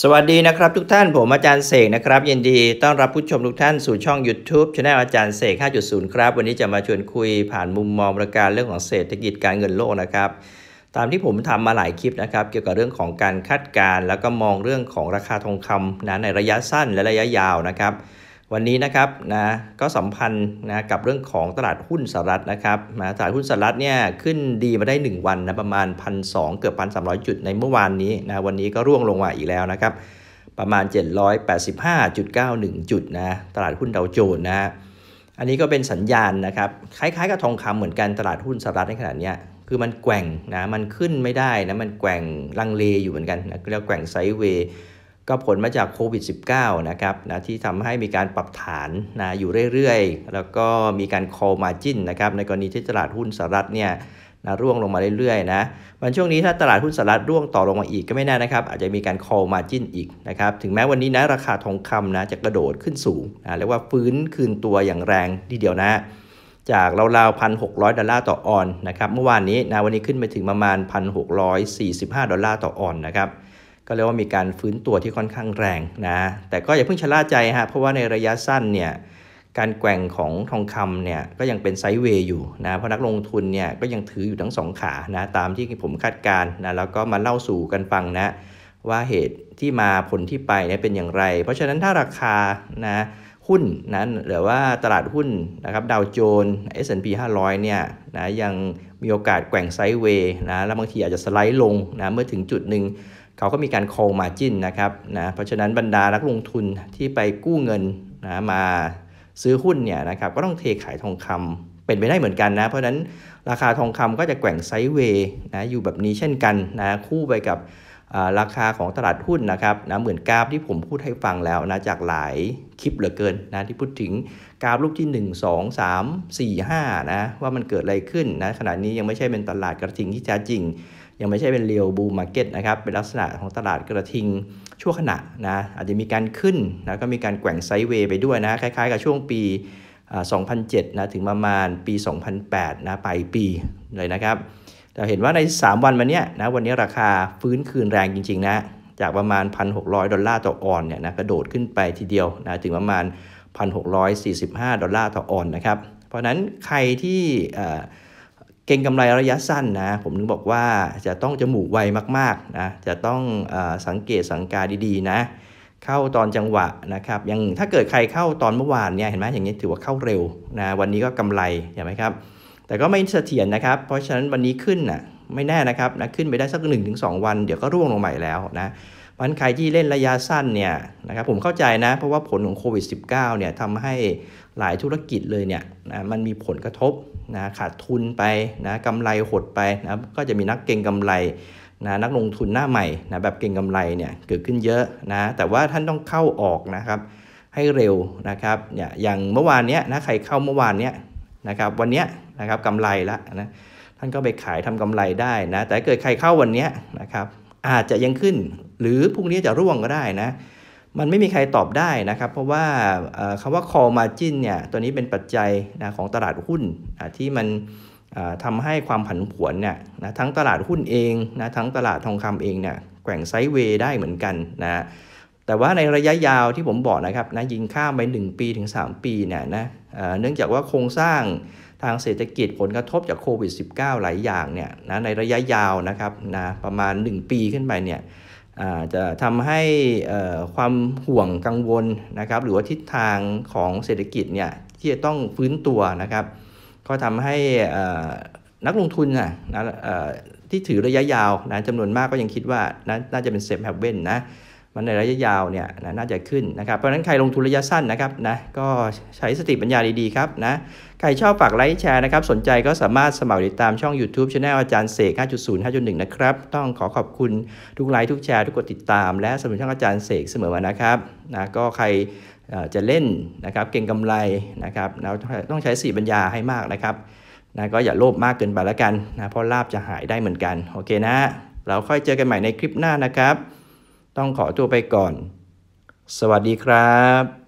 สวัสดีนะครับทุกท่านผมอาจารย์เสกนะครับ ยินดีต้อนรับผู้ชมทุกท่านสู่ช่อง YouTube ช anel อาจารย์เสก5.0ครับวันนี้จะมาชวนคุยผ่านมุมมองประการเรื่องของเศรษฐกิจการเงินโลกนะครับตามที่ผมทำมาหลายคลิปนะครับ เกี่ยวกับเรื่องของการคาดการณ์แล้วก็มองเรื่องของราคาทองคำนะในระยะสั้นและระยะยาวนะครับวันนี้นะครับนะก็สัมพันธ์นะกับเรื่องของตลาดหุ้นสหรัฐนะครับนะตลาดหุ้นสหรัฐเนี่ยขึ้นดีมาได้ 1วันนะประมาณ1,200เกือบ1,300จุดในเมื่อวานนี้นะวันนี้ก็ร่วงลงมาอีกแล้วนะครับประมาณ 785.91 จุดนะตลาดหุ้นดาวโจนส์นะอันนี้ก็เป็นสัญญาณนะครับคล้ายๆกับทองคำเหมือนกันตลาดหุ้นสหรัฐในขนดเนี้คือมันแกว่งนะมันขึ้นไม่ได้นะมันแกว่งลังเลอยู่เหมือนกันนะเรียกแกว่งไซด์เวย์ก็ผลมาจากโควิด -19 นะครับนะที่ทำให้มีการปรับฐานนะอยู่เรื่อยๆ แล้วก็มีการ call margin นะครับ ในกรณีที่ตลาดหุ้นสหรัฐเนี่ยนะร่วงลงมาเรื่อยๆนะมันช่วงนี้ถ้าตลาดหุ้นสหรัฐร่วงต่อลงมาอีกก็ไม่แน่นะครับ อาจจะมีการ call margin อีกนะครับถึงแม้วันนี้นะราคาทองคำนะจะกระโดดขึ้นสูงนะเรียกว่าฟื้นคืนตัวอย่างแรงทีเดียวนะ จากราวๆพันหกดอลลาร์ต่อออนนะครับเมื่อวานนี้นะวันนี้ขึ้นไปถึงประมาณ1,645ดอลลาร์ต่อออนนะครับก็เรียกว่ามีการฟื้นตัวที่ค่อนข้างแรงนะ แต่ก็อย่าเพิ่งชะล่าใจฮะ เพราะว่าในระยะสั้นเนี่ย การแกว่งของทองคำเนี่ย ก็ยังเป็นไซด์เวย์อยู่นะ เพราะนักลงทุนเนี่ยก็ยังถืออยู่ทั้งสองขานะ ตามที่ผมคาดการนะ แล้วก็มาเล่าสู่กันฟังนะ ว่าเหตุที่มาผลที่ไปเนี่ยเป็นอย่างไร เพราะฉะนั้นถ้าราคานะหุ้นนะหรือว่าตลาดหุ้นนะครับดาวโจนส์ S&P 500เนี่ยนะยังมีโอกาสแกว่งไซด์เวย์นะ แล้วบางทีอาจจะสไลด์ลงนะเมื่อถึงจุดหนึ่งเขาก็มีการ call margin นะครับนะเพราะฉะนั้นบรรดานักลงทุนที่ไปกู้เงินนะมาซื้อหุ้นเนี่ยนะครับ ก็ต้องเทขายทองคำเป็นไปได้เหมือนกันนะ เพราะฉะนั้นราคาทองคำก็จะแกว่งไซด์เวย์นะอยู่แบบนี้เช่นกันนะ คู่ไปกับราคาของตลาดหุ้นนะครับนะเหมือนกราฟที่ผมพูดให้ฟังแล้วนะจากหลายคลิปเหลือเกินนะ ที่พูดถึงกราฟรูปที่1 2 3 4 5นะว่ามันเกิดอะไรขึ้นนะขณะนี้ยังไม่ใช่เป็นตลาดกระทิงที่แท้จริงยังไม่ใช่เป็นเรียวบูมมาร์เก็ตนะครับ เป็นลักษณะของตลาดกระทิงชั่วขณะนะ อาจจะมีการขึ้นนะก็มีการแกว่งไซด์เวย์ไปด้วยนะ คล้ายๆกับช่วงปี 2007 นะ ถึงประมาณปี 2008 นะปลายปีเลยนะครับเราเห็นว่าใน 3 วันมาเนี้ยนะ วันนี้ราคาฟื้นคืนแรงจริงๆนะ จากประมาณ 1,600 ดอลลาร์ต่อออนเนี่ยนะกระโดดขึ้นไปทีเดียวนะ ถึงประมาณ 1,645 ดอลลาร์ต่อออนนะครับ เพราะนั้นใครที่เก่งกำไรระยะสั้นนะผมนึกบอกว่าจะต้องจมูกไวมากๆนะจะต้องอสังเกตสังกาดีๆนะ เข้าตอนจังหวะนะครับยังถ้าเกิดใครเข้าตอนเมื่อวานเนี่ยเห็นไหมอย่างนี้ถือว่าเข้าเร็วนะวันนี้ก็กำไรเห็นไหมครับแต่ก็ไม่เสถียรนะครับ เพราะฉะนั้นวันนี้ขึ้นนะ่ะไม่แน่นะครับนะขึ้นไปได้สัก 1-2 วันเดี๋ยวก็ร่วงลงใหม่แล้วนะมันใครที่เล่นระยะสั้นเนี่ยนะครับ ผมเข้าใจนะเพราะว่าผลของโควิด -19 เนี่ยทำให้หลายธุรกิจเลยเนี่ยนะมันมีผลกระทบนะขาดทุนไปนะกำไรหดไปนะก็จะมีนักเก็งกำไรนะนักลงทุนหน้าใหม่นะแบบเก็งกำไรเนี่ยเกิดขึ้นเยอะนะ แต่ว่าท่านต้องเข้าออกนะครับ ให้เร็วนะครับเนี่ยอย่างเมื่อวานเนี้ยนะใครเข้าเมื่อวานเนี้ยนะครับ วันเนี้ยนะครับกำไรละนะท่านก็ไปขายทำกำไรได้นะ แต่เกิดใครเข้าวันเนี้ยนะครับอาจจะยังขึ้นหรือพรุ่งนี้จะร่วงก็ได้นะ มันไม่มีใครตอบได้นะครับ เพราะว่าคำว่า call margin เนี่ยตัวนี้เป็นปัจจัยนะของตลาดหุ้นที่มันทำให้ความผันผวนเนี่ยนะทั้งตลาดหุ้นเองนะทั้งตลาดทองคำเองเนี่ยแกว่งไซด์เวย์ได้เหมือนกันนะแต่ว่าในระยะยาวที่ผมบอกนะครับนะยิงข้ามไป1ปีถึง 3 ปีเนี่ยนะเนื่องจากว่าโครงสร้างทางเศรษฐกิจผลกระทบจากโควิด -19 หลายอย่างเนี่ยนะในระยะยาวนะครับนะประมาณ 1 ปีขึ้นไปเนี่ยจะทำให้ความห่วงกังวลนะครับ หรือว่าทิศทางของเศรษฐกิจเนี่ยที่จะต้องฟื้นตัวนะครับ ก็ทำให้นักลงทุนนะนะที่ถือระยะยาวนะจำนวนมากก็ยังคิดว่านะน่าจะเป็นเซฟแฮเว่นนะมันในระยะยาวเนี่ยนะน่าจะขึ้นนะครับเพราะฉะนั้นใครลงทุนระยะสั้นนะครับนะก็ใช้สติปัญญาดีๆครับนะใครชอบฝากไลค์แชร์นะครับสนใจก็สามารถสมัครติดตามช่อง YouTube c h anel อาจารย์เสก 5.0 5.1นะครับต้องขอขอบคุณทุกไลค์ทุกแชร์ทุกกดติดตามและสมัครช่องอาจารย์เสกเสมอมานะครับนะก็ใครจะเล่นนะครับ เก่งกำไรนะครับเราต้องใช้สติปัญญาให้มากนะครับนะก็อย่าโลภมากเกินไปแล้วกันนะเพราะลาบจะหายได้เหมือนกัน โอเคนะ เราค่อยเจอกันใหม่ในคลิปหน้านะครับต้องขอตัวไปก่อน สวัสดีครับ